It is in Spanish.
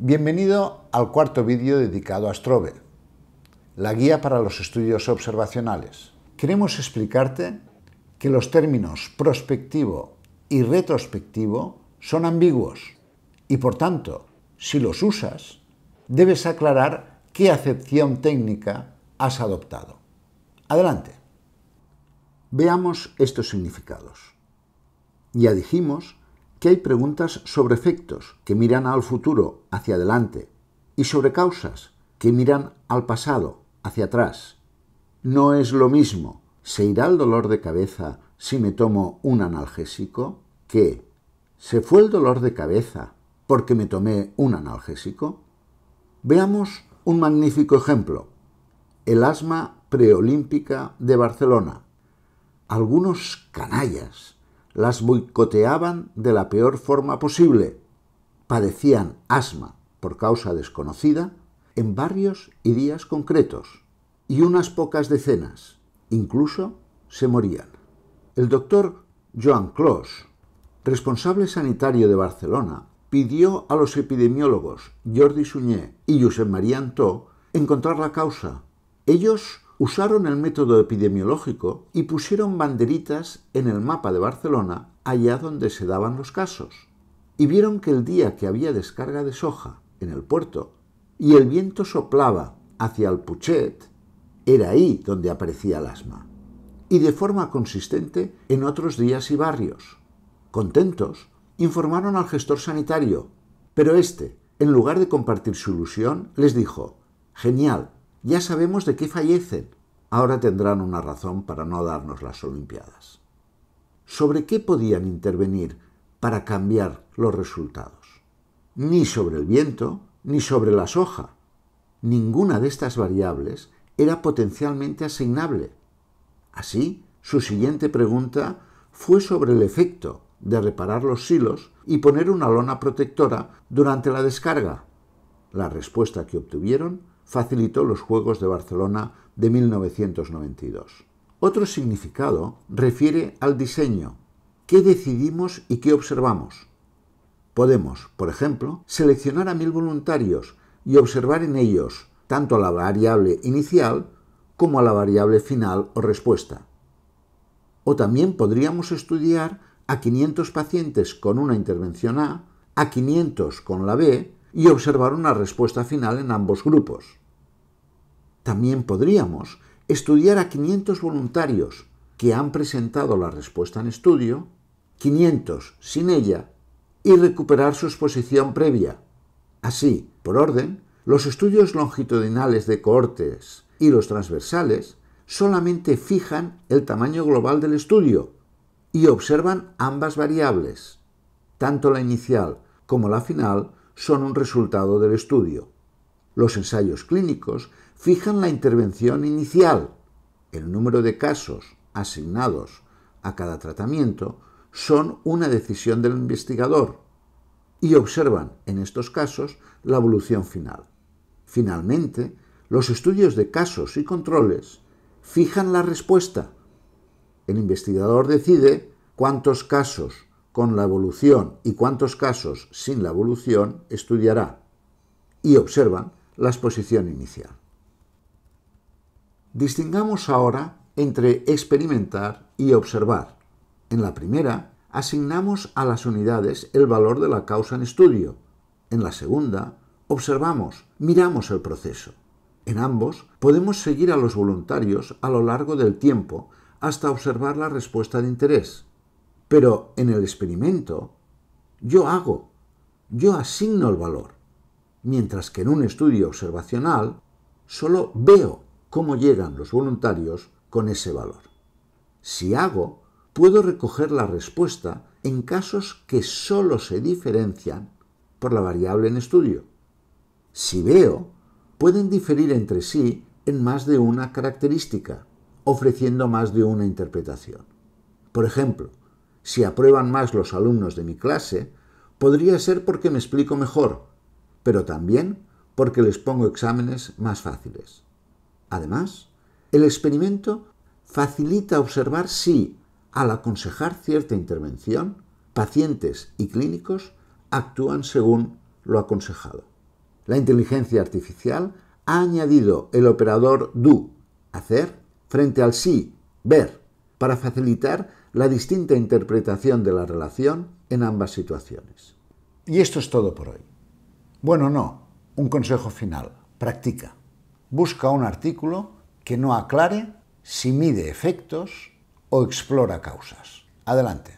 Bienvenido al cuarto vídeo dedicado a Strobe, la guía para los estudios observacionales. Queremos explicarte que los términos prospectivo y retrospectivo son ambiguos y por tanto, si los usas, debes aclarar qué acepción técnica has adoptado. Adelante. Veamos estos significados. Ya dijimos que hay preguntas sobre efectos que miran al futuro, hacia adelante, y sobre causas que miran al pasado, hacia atrás. No es lo mismo, ¿se irá el dolor de cabeza si me tomo un analgésico? que ¿se fue el dolor de cabeza porque me tomé un analgésico? Veamos un magnífico ejemplo, el asma preolímpica de Barcelona. Algunos canallas las boicoteaban de la peor forma posible. Padecían asma por causa desconocida en barrios y días concretos, y unas pocas decenas, incluso, se morían. El doctor Joan Clos, responsable sanitario de Barcelona, pidió a los epidemiólogos Jordi Suñé y Josep María Antó encontrar la causa. Ellos usaron el método epidemiológico y pusieron banderitas en el mapa de Barcelona allá donde se daban los casos. Y vieron que el día que había descarga de soja en el puerto y el viento soplaba hacia el Puchet, era ahí donde aparecía el asma. Y de forma consistente en otros días y barrios. Contentos, informaron al gestor sanitario, pero este, en lugar de compartir su ilusión, les dijo, genial, ya sabemos de qué fallecen. Ahora tendrán una razón para no darnos las Olimpiadas. ¿Sobre qué podían intervenir para cambiar los resultados? Ni sobre el viento, ni sobre la soja. Ninguna de estas variables era potencialmente asignable. Así, su siguiente pregunta fue sobre el efecto de reparar los silos y poner una lona protectora durante la descarga. La respuesta que obtuvieron facilitó los Juegos de Barcelona de 1992. Otro significado refiere al diseño, qué decidimos y qué observamos. Podemos, por ejemplo, seleccionar a mil voluntarios y observar en ellos tanto a la variable inicial como a la variable final o respuesta. O también podríamos estudiar a 500 pacientes con una intervención A, a 500 con la B y observar una respuesta final en ambos grupos. También podríamos estudiar a 500 voluntarios que han presentado la respuesta en estudio, 500 sin ella, y recuperar su exposición previa. Así, por orden, los estudios longitudinales de cohortes y los transversales solamente fijan el tamaño global del estudio y observan ambas variables. Tanto la inicial como la final son un resultado del estudio los ensayos clínicos fijan la intervención inicial, el número de casos asignados a cada tratamiento son una decisión del investigador y observan en estos casos la evolución final. Finalmente, los estudios de casos y controles fijan la respuesta. El investigador decide cuántos casos con la evolución y cuántos casos sin la evolución estudiará y observan la exposición inicial. Distingamos ahora entre experimentar y observar. En la primera, asignamos a las unidades el valor de la causa en estudio. En la segunda, observamos, miramos el proceso. En ambos, podemos seguir a los voluntarios a lo largo del tiempo hasta observar la respuesta de interés. Pero en el experimento, yo hago, yo asigno el valor mientras que en un estudio observacional solo veo cómo llegan los voluntarios con ese valor. Si hago, puedo recoger la respuesta en casos que solo se diferencian por la variable en estudio. Si veo, pueden diferir entre sí en más de una característica, ofreciendo más de una interpretación. Por ejemplo, si aprueban más los alumnos de mi clase, podría ser porque me explico mejor pero también porque les pongo exámenes más fáciles. Además, el experimento facilita observar si, al aconsejar cierta intervención, pacientes y clínicos actúan según lo aconsejado. La inteligencia artificial ha añadido el operador do, hacer, frente al sí, ver, para facilitar la distinta interpretación de la relación en ambas situaciones. Y esto es todo por hoy. Bueno, no. Un consejo final. Practica. Busca un artículo que no aclare si mide efectos o explora causas. Adelante.